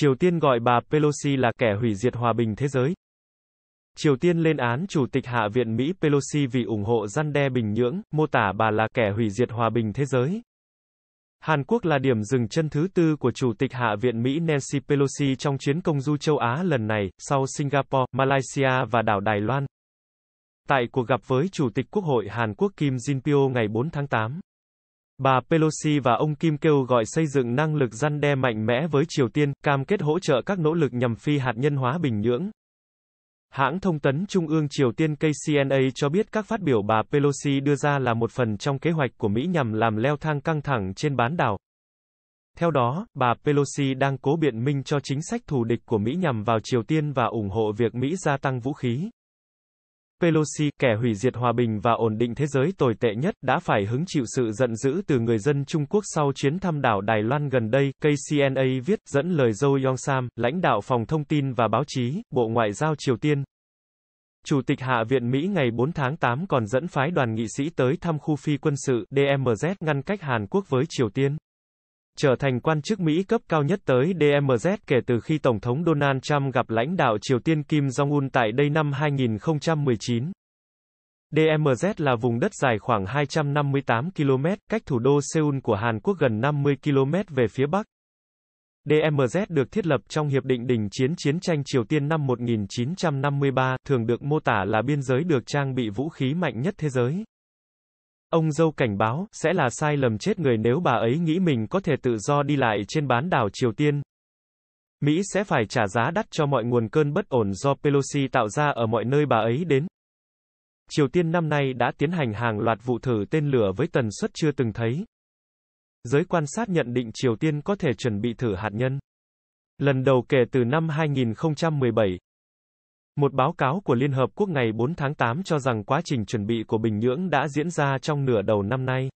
Triều Tiên gọi bà Pelosi là kẻ hủy diệt hòa bình thế giới. Triều Tiên lên án Chủ tịch Hạ viện Mỹ Pelosi vì ủng hộ gian đe Bình Nhưỡng, mô tả bà là kẻ hủy diệt hòa bình thế giới. Hàn Quốc là điểm dừng chân thứ tư của Chủ tịch Hạ viện Mỹ Nancy Pelosi trong chuyến công du châu Á lần này, sau Singapore, Malaysia và đảo Đài Loan. Tại cuộc gặp với Chủ tịch Quốc hội Hàn Quốc Kim Jin-pyo ngày 4 tháng 8, Bà Pelosi và ông Kim kêu gọi xây dựng năng lực răn đe mạnh mẽ với Triều Tiên, cam kết hỗ trợ các nỗ lực nhằm phi hạt nhân hóa Bình Nhưỡng. Hãng thông tấn Trung ương Triều Tiên KCNA cho biết các phát biểu bà Pelosi đưa ra là một phần trong kế hoạch của Mỹ nhằm làm leo thang căng thẳng trên bán đảo. Theo đó, bà Pelosi đang cố biện minh cho chính sách thù địch của Mỹ nhằm vào Triều Tiên và ủng hộ việc Mỹ gia tăng vũ khí. Pelosi, kẻ hủy diệt hòa bình và ổn định thế giới tồi tệ nhất, đã phải hứng chịu sự giận dữ từ người dân Trung Quốc sau chuyến thăm đảo Đài Loan gần đây, KCNA viết, dẫn lời Zhou Yongsam, lãnh đạo Phòng Thông tin và Báo chí, Bộ Ngoại giao Triều Tiên. Chủ tịch Hạ viện Mỹ ngày 4 tháng 8 còn dẫn phái đoàn nghị sĩ tới thăm khu phi quân sự DMZ ngăn cách Hàn Quốc với Triều Tiên trở thành quan chức Mỹ cấp cao nhất tới DMZ kể từ khi Tổng thống Donald Trump gặp lãnh đạo Triều Tiên Kim Jong-un tại đây năm 2019. DMZ là vùng đất dài khoảng 258 km, cách thủ đô Seoul của Hàn Quốc gần 50 km về phía bắc. DMZ được thiết lập trong Hiệp định Đình chiến Chiến tranh Triều Tiên năm 1953, thường được mô tả là biên giới được trang bị vũ khí mạnh nhất thế giới. Ông dâu cảnh báo, sẽ là sai lầm chết người nếu bà ấy nghĩ mình có thể tự do đi lại trên bán đảo Triều Tiên. Mỹ sẽ phải trả giá đắt cho mọi nguồn cơn bất ổn do Pelosi tạo ra ở mọi nơi bà ấy đến. Triều Tiên năm nay đã tiến hành hàng loạt vụ thử tên lửa với tần suất chưa từng thấy. Giới quan sát nhận định Triều Tiên có thể chuẩn bị thử hạt nhân. Lần đầu kể từ năm 2017, một báo cáo của Liên Hợp Quốc ngày 4 tháng 8 cho rằng quá trình chuẩn bị của Bình Nhưỡng đã diễn ra trong nửa đầu năm nay.